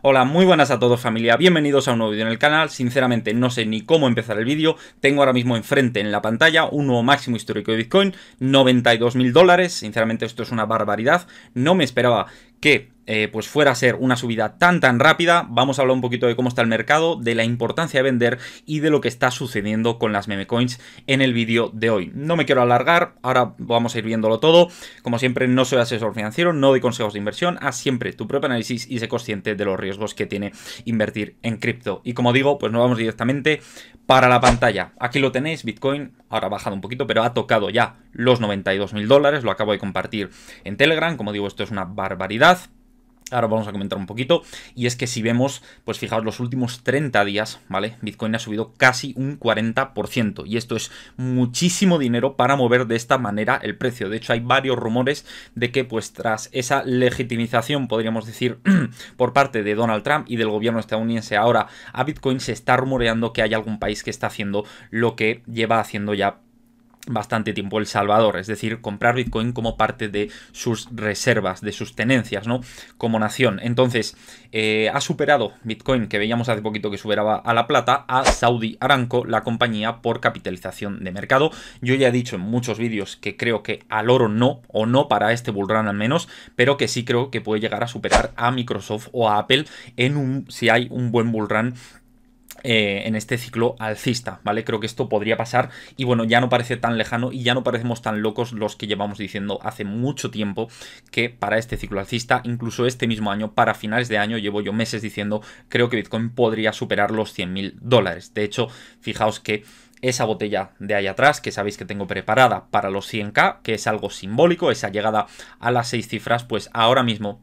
Hola, muy buenas a todos familia, bienvenidos a un nuevo vídeo en el canal, sinceramente no sé ni cómo empezar el vídeo, tengo ahora mismo enfrente en la pantalla un nuevo máximo histórico de Bitcoin, 92.000$ mil dólares, sinceramente esto es una barbaridad, no me esperaba que eh, pues fuera a ser una subida tan tan rápida, vamos a hablar un poquito de cómo está el mercado, de la importancia de vender y de lo que está sucediendo con las meme coins en el vídeo de hoy. No me quiero alargar, ahora vamos a ir viéndolo todo. Como siempre, no soy asesor financiero, no doy consejos de inversión, haz siempre tu propio análisis y sé consciente de los riesgos que tiene invertir en cripto. Y como digo, pues nos vamos directamente para la pantalla. Aquí lo tenéis, Bitcoin, ahora ha bajado un poquito, pero ha tocado ya los 92 mil dólares, lo acabo de compartir en Telegram, como digo, esto es una barbaridad. Ahora vamos a comentar un poquito, y es que si vemos, pues fijaos, los últimos 30 días, ¿vale? Bitcoin ha subido casi un 40%, y esto es muchísimo dinero para mover de esta manera el precio. De hecho, hay varios rumores de que, pues tras esa legitimización, podríamos decir, por parte de Donald Trump y del gobierno estadounidense ahora a Bitcoin, se está rumoreando que hay algún país que está haciendo lo que lleva haciendo ya bastante tiempo El Salvador, es decir, comprar Bitcoin como parte de sus reservas, de sus tenencias, ¿no? Como nación. Entonces, eh, ha superado Bitcoin, que veíamos hace poquito que superaba a la plata, a Saudi Aranco, la compañía por capitalización de mercado. Yo ya he dicho en muchos vídeos que creo que al oro no, o no para este bullrun al menos, pero que sí creo que puede llegar a superar a Microsoft o a Apple en un, si hay un buen bullrun eh, en este ciclo alcista, ¿vale? Creo que esto podría pasar y bueno, ya no parece tan lejano y ya no parecemos tan locos los que llevamos diciendo hace mucho tiempo que para este ciclo alcista, incluso este mismo año, para finales de año, llevo yo meses diciendo, creo que Bitcoin podría superar los 100.000 mil dólares. De hecho, fijaos que esa botella de ahí atrás que sabéis que tengo preparada para los 100k, que es algo simbólico, esa llegada a las seis cifras, pues ahora mismo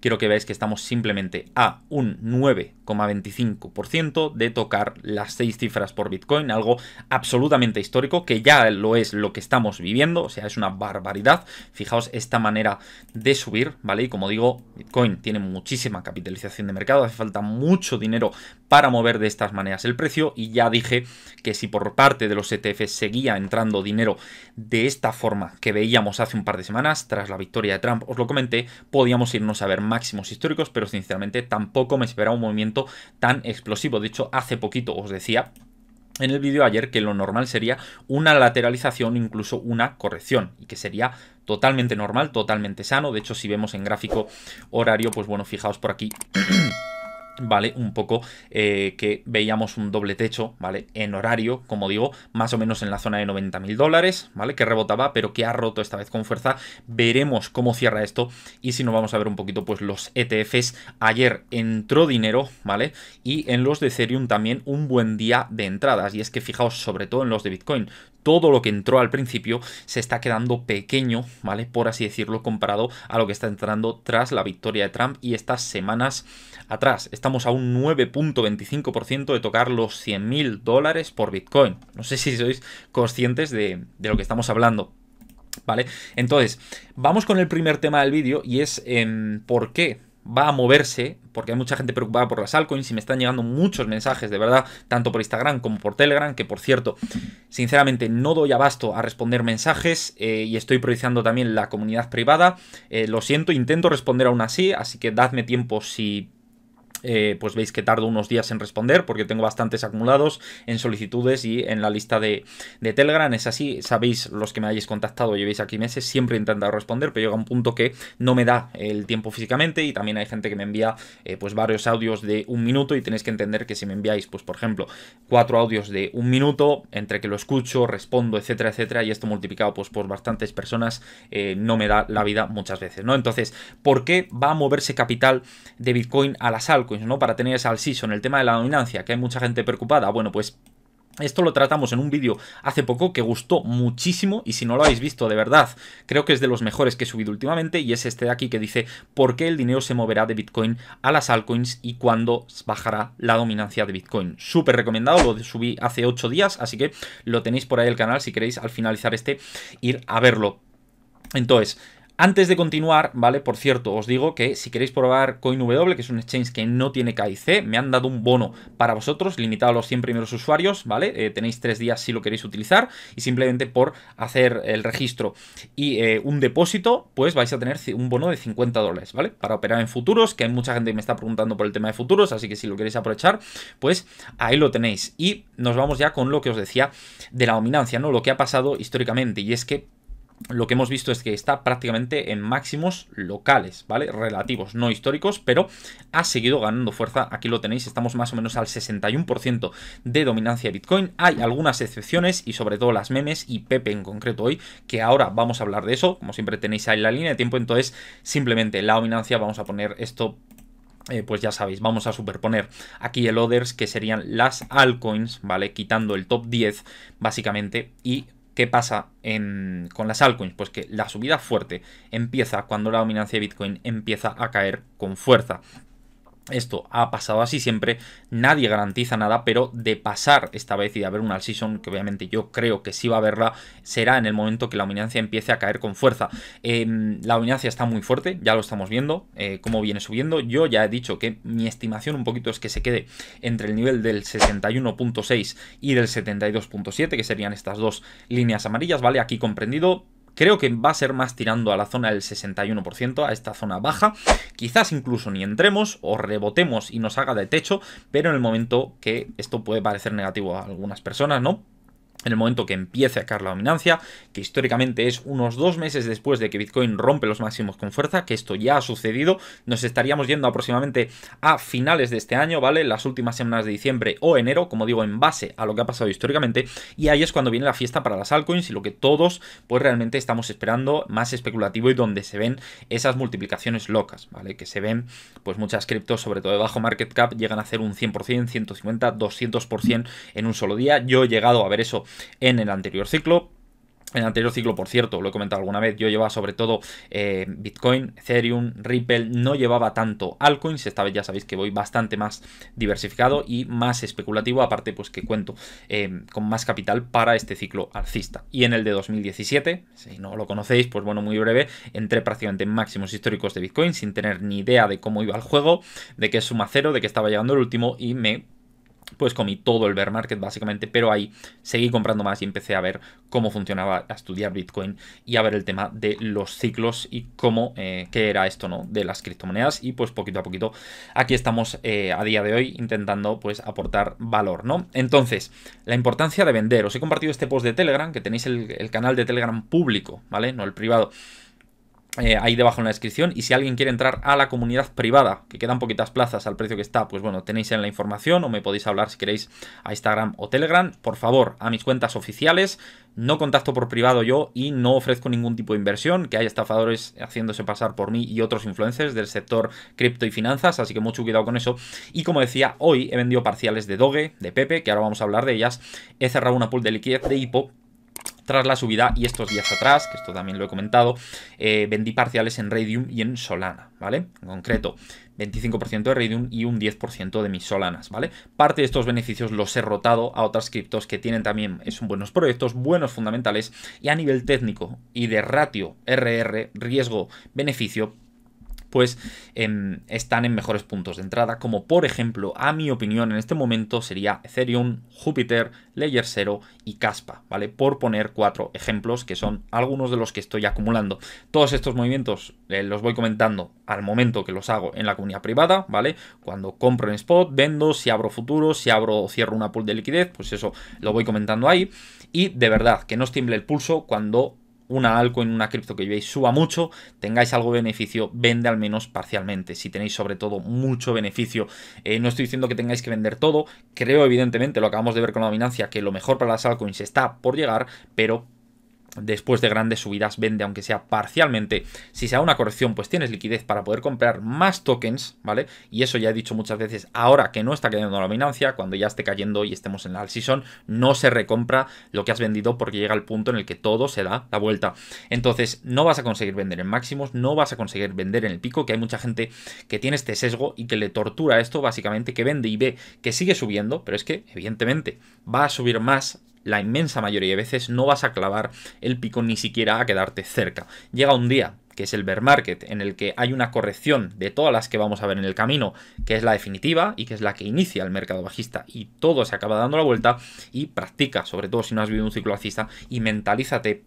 quiero que veáis que estamos simplemente a un 9 25% de tocar las seis cifras por Bitcoin, algo absolutamente histórico, que ya lo es lo que estamos viviendo, o sea, es una barbaridad. Fijaos esta manera de subir, ¿vale? Y como digo, Bitcoin tiene muchísima capitalización de mercado, hace falta mucho dinero para mover de estas maneras el precio y ya dije que si por parte de los ETF seguía entrando dinero de esta forma que veíamos hace un par de semanas, tras la victoria de Trump, os lo comenté, podíamos irnos a ver máximos históricos, pero sinceramente tampoco me esperaba un movimiento tan explosivo. De hecho, hace poquito os decía en el vídeo ayer que lo normal sería una lateralización, incluso una corrección, y que sería totalmente normal, totalmente sano. De hecho, si vemos en gráfico horario, pues bueno, fijaos por aquí. ¿vale? Un poco eh, que veíamos un doble techo, ¿vale? En horario, como digo, más o menos en la zona de 90.000 dólares, ¿vale? Que rebotaba, pero que ha roto esta vez con fuerza. Veremos cómo cierra esto y si no vamos a ver un poquito, pues los ETFs. Ayer entró dinero, ¿vale? Y en los de Ethereum también un buen día de entradas. Y es que fijaos, sobre todo en los de Bitcoin, todo lo que entró al principio se está quedando pequeño, ¿vale? Por así decirlo, comparado a lo que está entrando tras la victoria de Trump y estas semanas atrás. Estamos a un 9.25% de tocar los 100.000 dólares por Bitcoin. No sé si sois conscientes de, lo que estamos hablando. ¿Vale? Entonces, vamos con el primer tema del vídeo y es em, por qué va a moverse, porque hay mucha gente preocupada por las altcoins y me están llegando muchos mensajes, de verdad, tanto por Instagram como por Telegram, que por cierto, sinceramente no doy abasto a responder mensajes eh, y estoy priorizando también la comunidad privada. Eh, lo siento, intento responder aún así, así que dadme tiempo si eh, pues veis que tardo unos días en responder porque tengo bastantes acumulados en solicitudes y en la lista de, Telegram. Es así, sabéis los que me hayáis contactado, llevéis aquí meses, siempre he intentado responder, pero llega un punto que no me da el tiempo físicamente y también hay gente que me envía eh, pues varios audios de un minuto y tenéis que entender que si me enviáis, pues por ejemplo, cuatro audios de un minuto, entre que lo escucho, respondo, etcétera, etcétera, y esto multiplicado pues por bastantes personas, eh, no me da la vida muchas veces, ¿no? Entonces, ¿por qué va a moverse capital de Bitcoin a la sal? ¿no? Para tener esa en el tema de la dominancia, que hay mucha gente preocupada. Bueno, pues esto lo tratamos en un vídeo hace poco que gustó muchísimo y si no lo habéis visto de verdad, creo que es de los mejores que he subido últimamente y es este de aquí que dice por qué el dinero se moverá de Bitcoin a las altcoins y cuándo bajará la dominancia de Bitcoin. Súper recomendado, lo subí hace 8 días, así que lo tenéis por ahí el canal si queréis al finalizar este ir a verlo. Entonces, antes de continuar, ¿vale? Por cierto, os digo que si queréis probar CoinW, que es un exchange que no tiene KIC, me han dado un bono para vosotros, limitado a los 100 primeros usuarios, ¿vale? Eh, tenéis tres días si lo queréis utilizar y simplemente por hacer el registro y eh, un depósito, pues vais a tener un bono de 50 dólares, ¿vale? Para operar en futuros, que hay mucha gente que me está preguntando por el tema de futuros, así que si lo queréis aprovechar, pues ahí lo tenéis. Y nos vamos ya con lo que os decía de la dominancia, ¿no? Lo que ha pasado históricamente y es que lo que hemos visto es que está prácticamente en máximos locales, ¿vale? Relativos, no históricos, pero ha seguido ganando fuerza. Aquí lo tenéis, estamos más o menos al 61% de dominancia de Bitcoin. Hay algunas excepciones y sobre todo las memes y Pepe en concreto hoy, que ahora vamos a hablar de eso. Como siempre tenéis ahí la línea de tiempo, entonces simplemente la dominancia, vamos a poner esto eh, pues ya sabéis, vamos a superponer aquí el others, que serían las altcoins, ¿vale? Quitando el top 10, básicamente, y ¿Qué pasa con las altcoins? Pues que la subida fuerte empieza cuando la dominancia de Bitcoin empieza a caer con fuerza. Esto ha pasado así siempre, nadie garantiza nada, pero de pasar esta vez y de haber una all season, que obviamente yo creo que sí va a haberla, será en el momento que la dominancia empiece a caer con fuerza. Em, la dominancia está muy fuerte, ya lo estamos viendo, eh, cómo viene subiendo. Yo ya he dicho que mi estimación un poquito es que se quede entre el nivel del 61.6 y del 72.7, que serían estas dos líneas amarillas, ¿vale? Aquí comprendido Creo que va a ser más tirando a la zona del 61%, a esta zona baja. Quizás incluso ni entremos o rebotemos y nos haga de techo, pero en el momento que esto puede parecer negativo a algunas personas, ¿no? en el momento que empiece a caer la dominancia, que históricamente es unos dos meses después de que Bitcoin rompe los máximos con fuerza, que esto ya ha sucedido, nos estaríamos yendo aproximadamente a finales de este año, ¿vale? Las últimas semanas de diciembre o enero, como digo, en base a lo que ha pasado históricamente, y ahí es cuando viene la fiesta para las altcoins y lo que todos, pues realmente estamos esperando más especulativo y donde se ven esas multiplicaciones locas, ¿vale? Que se ven, pues muchas criptos, sobre todo de bajo market cap, llegan a hacer un 100%, 150, 200% en un solo día. Yo he llegado a ver eso en el anterior ciclo. En el anterior ciclo, por cierto, lo he comentado alguna vez, yo llevaba sobre todo eh, Bitcoin, Ethereum, Ripple, no llevaba tanto altcoins, esta vez ya sabéis que voy bastante más diversificado y más especulativo, aparte pues que cuento eh, con más capital para este ciclo alcista. Y en el de 2017, si no lo conocéis, pues bueno, muy breve, entré prácticamente en máximos históricos de Bitcoin sin tener ni idea de cómo iba el juego, de qué suma cero, de que estaba llegando el último y me pues comí todo el bear market básicamente, pero ahí seguí comprando más y empecé a ver cómo funcionaba, a estudiar Bitcoin y a ver el tema de los ciclos y cómo, eh, qué era esto, ¿no? De las criptomonedas y pues poquito a poquito aquí estamos eh, a día de hoy intentando pues aportar valor, ¿no? Entonces, la importancia de vender. Os he compartido este post de Telegram, que tenéis el, el canal de Telegram público, ¿vale? No el privado eh, ahí debajo en la descripción. Y si alguien quiere entrar a la comunidad privada, que quedan poquitas plazas al precio que está, pues bueno, tenéis en la información o me podéis hablar si queréis a Instagram o Telegram. Por favor, a mis cuentas oficiales, no contacto por privado yo y no ofrezco ningún tipo de inversión, que hay estafadores haciéndose pasar por mí y otros influencers del sector cripto y finanzas, así que mucho cuidado con eso. Y como decía, hoy he vendido parciales de Doge, de Pepe, que ahora vamos a hablar de ellas. He cerrado una pool de liquidez de Hippo tras la subida y estos días atrás, que esto también lo he comentado, eh, vendí parciales en Radium y en Solana, ¿vale? En concreto, 25% de Radium y un 10% de mis Solanas, ¿vale? Parte de estos beneficios los he rotado a otras criptos que tienen también, eh, son buenos proyectos, buenos fundamentales y a nivel técnico y de ratio RR, riesgo-beneficio, pues em, están en mejores puntos de entrada, como por ejemplo, a mi opinión en este momento sería Ethereum, Júpiter, Layer 0 y Caspa, ¿vale? Por poner cuatro ejemplos que son algunos de los que estoy acumulando. Todos estos movimientos eh, los voy comentando al momento que los hago en la comunidad privada, ¿vale? Cuando compro en spot, vendo, si abro futuro, si abro o cierro una pool de liquidez, pues eso lo voy comentando ahí. Y de verdad, que no os el pulso cuando una altcoin, una cripto que llevéis suba mucho, tengáis algo de beneficio, vende al menos parcialmente. Si tenéis sobre todo mucho beneficio, eh, no estoy diciendo que tengáis que vender todo, creo evidentemente, lo acabamos de ver con la dominancia, que lo mejor para las altcoins está por llegar, pero después de grandes subidas vende, aunque sea parcialmente. Si se da una corrección, pues tienes liquidez para poder comprar más tokens, ¿vale? Y eso ya he dicho muchas veces, ahora que no está cayendo la dominancia, cuando ya esté cayendo y estemos en la season, no se recompra lo que has vendido porque llega el punto en el que todo se da la vuelta. Entonces, no vas a conseguir vender en máximos, no vas a conseguir vender en el pico, que hay mucha gente que tiene este sesgo y que le tortura esto, básicamente, que vende y ve que sigue subiendo, pero es que, evidentemente, va a subir más la inmensa mayoría de veces no vas a clavar el pico ni siquiera a quedarte cerca. Llega un día que es el bear market, en el que hay una corrección de todas las que vamos a ver en el camino, que es la definitiva y que es la que inicia el mercado bajista y todo se acaba dando la vuelta y practica, sobre todo si no has vivido un ciclo alcista y mentalízate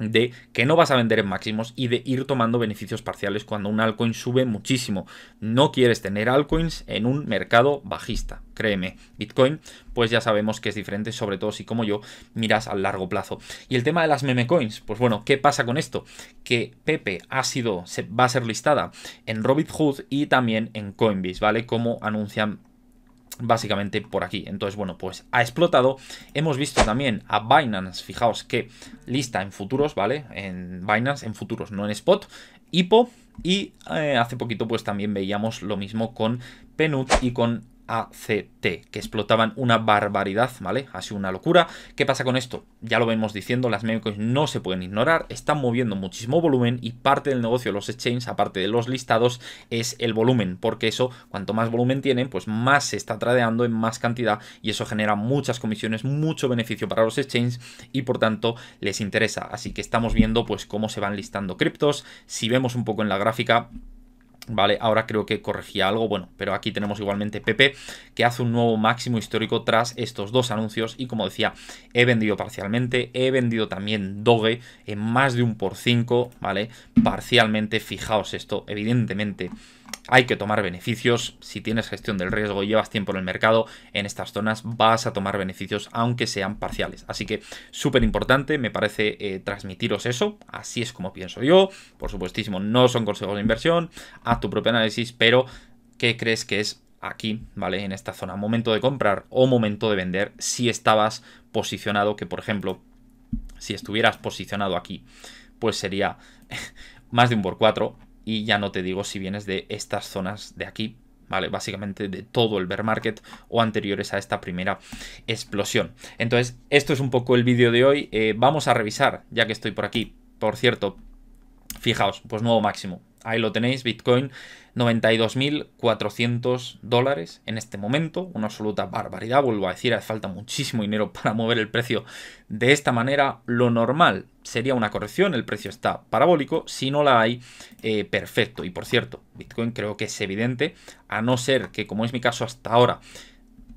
de que no vas a vender en máximos y de ir tomando beneficios parciales cuando un altcoin sube muchísimo. No quieres tener altcoins en un mercado bajista, créeme. Bitcoin, pues ya sabemos que es diferente, sobre todo si como yo miras al largo plazo. Y el tema de las meme coins, pues bueno, ¿qué pasa con esto? Que Pepe ha sido, va a ser listada en Robinhood y también en Coinbase, ¿vale? Como anuncian básicamente por aquí. Entonces, bueno, pues ha explotado. Hemos visto también a Binance, fijaos que lista en futuros, ¿vale? En Binance, en futuros, no en spot. Hipo. y eh, hace poquito pues también veíamos lo mismo con Penut y con ACT, que explotaban una barbaridad, ¿vale? Ha sido una locura. ¿Qué pasa con esto? Ya lo vemos diciendo, las memecoins no se pueden ignorar, están moviendo muchísimo volumen y parte del negocio de los exchanges, aparte de los listados, es el volumen, porque eso, cuanto más volumen tienen, pues más se está tradeando en más cantidad y eso genera muchas comisiones, mucho beneficio para los exchanges y por tanto les interesa. Así que estamos viendo pues cómo se van listando criptos. Si vemos un poco en la gráfica, ¿vale? Ahora creo que corregía algo, bueno, pero aquí tenemos igualmente Pepe que hace un nuevo máximo histórico tras estos dos anuncios y como decía, he vendido parcialmente, he vendido también Doge en más de un por 5, ¿vale? Parcialmente, fijaos esto, evidentemente hay que tomar beneficios. Si tienes gestión del riesgo y llevas tiempo en el mercado, en estas zonas vas a tomar beneficios aunque sean parciales. Así que súper importante, me parece eh, transmitiros eso. Así es como pienso yo. Por supuestísimo, no son consejos de inversión. Haz tu propio análisis, pero ¿qué crees que es aquí, ¿vale? En esta zona, momento de comprar o momento de vender si estabas posicionado, que por ejemplo, si estuvieras posicionado aquí, pues sería más de un por cuatro, y ya no te digo si vienes de estas zonas de aquí, ¿vale? Básicamente de todo el bear market o anteriores a esta primera explosión. Entonces, esto es un poco el vídeo de hoy. Eh, vamos a revisar, ya que estoy por aquí, por cierto, Fijaos, pues nuevo máximo. Ahí lo tenéis, Bitcoin 92.400 dólares en este momento, una absoluta barbaridad, vuelvo a decir, hace falta muchísimo dinero para mover el precio de esta manera. Lo normal sería una corrección, el precio está parabólico, si no la hay, eh, perfecto. Y por cierto, Bitcoin creo que es evidente, a no ser que, como es mi caso hasta ahora,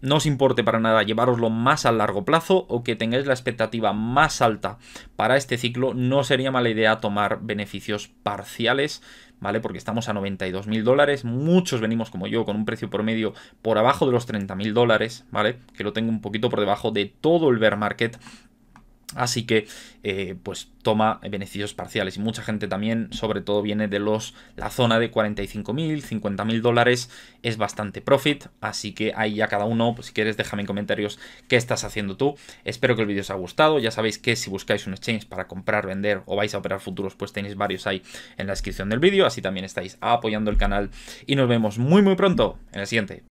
no os importe para nada llevaroslo más a largo plazo o que tengáis la expectativa más alta para este ciclo, no sería mala idea tomar beneficios parciales, ¿vale? Porque estamos a 92 mil dólares, muchos venimos como yo con un precio promedio por abajo de los 30 mil dólares, ¿vale? Que lo tengo un poquito por debajo de todo el bear market Así que, eh, pues toma beneficios parciales. Y mucha gente también, sobre todo, viene de los la zona de 45.000, 50.000 dólares. Es bastante profit. Así que ahí ya cada uno, pues, si quieres, déjame en comentarios qué estás haciendo tú. Espero que el vídeo os haya gustado. Ya sabéis que si buscáis un exchange para comprar, vender o vais a operar futuros, pues tenéis varios ahí en la descripción del vídeo. Así también estáis apoyando el canal. Y nos vemos muy, muy pronto en el siguiente.